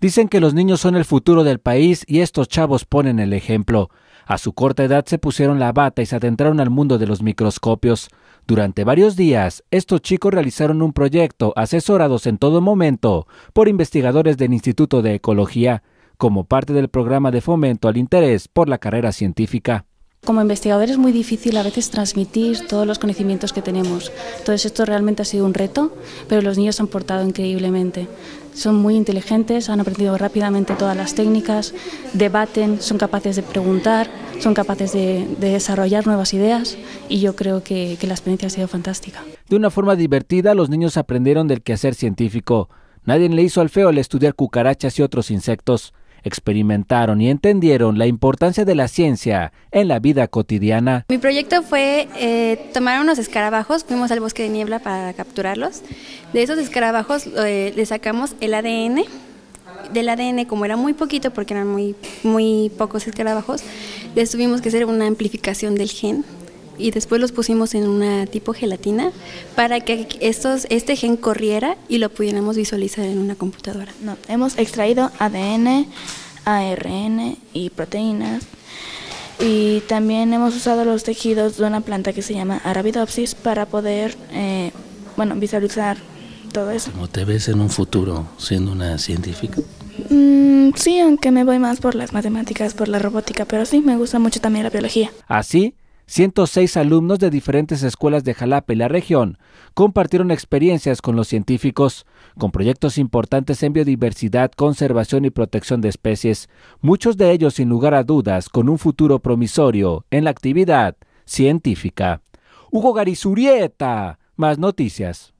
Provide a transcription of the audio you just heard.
Dicen que los niños son el futuro del país y estos chavos ponen el ejemplo. A su corta edad se pusieron la bata y se adentraron al mundo de los microscopios. Durante varios días, estos chicos realizaron un proyecto asesorados en todo momento por investigadores del Instituto de Ecología, como parte del programa de fomento al interés por la carrera científica. Como investigador es muy difícil a veces transmitir todos los conocimientos que tenemos. Entonces esto realmente ha sido un reto, pero los niños han portado increíblemente. Son muy inteligentes, han aprendido rápidamente todas las técnicas, debaten, son capaces de preguntar, son capaces de, desarrollar nuevas ideas y yo creo que, que la experiencia ha sido fantástica. De una forma divertida, los niños aprendieron del quehacer científico. Nadie le hizo al feo al estudiar cucarachas y otros insectos experimentaron y entendieron la importancia de la ciencia en la vida cotidiana. Mi proyecto fue eh, tomar unos escarabajos, fuimos al bosque de niebla para capturarlos. De esos escarabajos eh, le sacamos el ADN. Del ADN, como era muy poquito, porque eran muy, muy pocos escarabajos, les tuvimos que hacer una amplificación del gen y después los pusimos en una tipo gelatina para que estos, este gen corriera y lo pudiéramos visualizar en una computadora. No, hemos extraído ADN, ARN y proteínas y también hemos usado los tejidos de una planta que se llama Arabidopsis para poder eh, bueno, visualizar todo eso. ¿Cómo te ves en un futuro siendo una científica? Mm, sí, aunque me voy más por las matemáticas, por la robótica, pero sí, me gusta mucho también la biología. Así ¿Ah, 106 alumnos de diferentes escuelas de Jalapa y la región compartieron experiencias con los científicos, con proyectos importantes en biodiversidad, conservación y protección de especies, muchos de ellos sin lugar a dudas con un futuro promisorio en la actividad científica. Hugo Garizurieta, más noticias.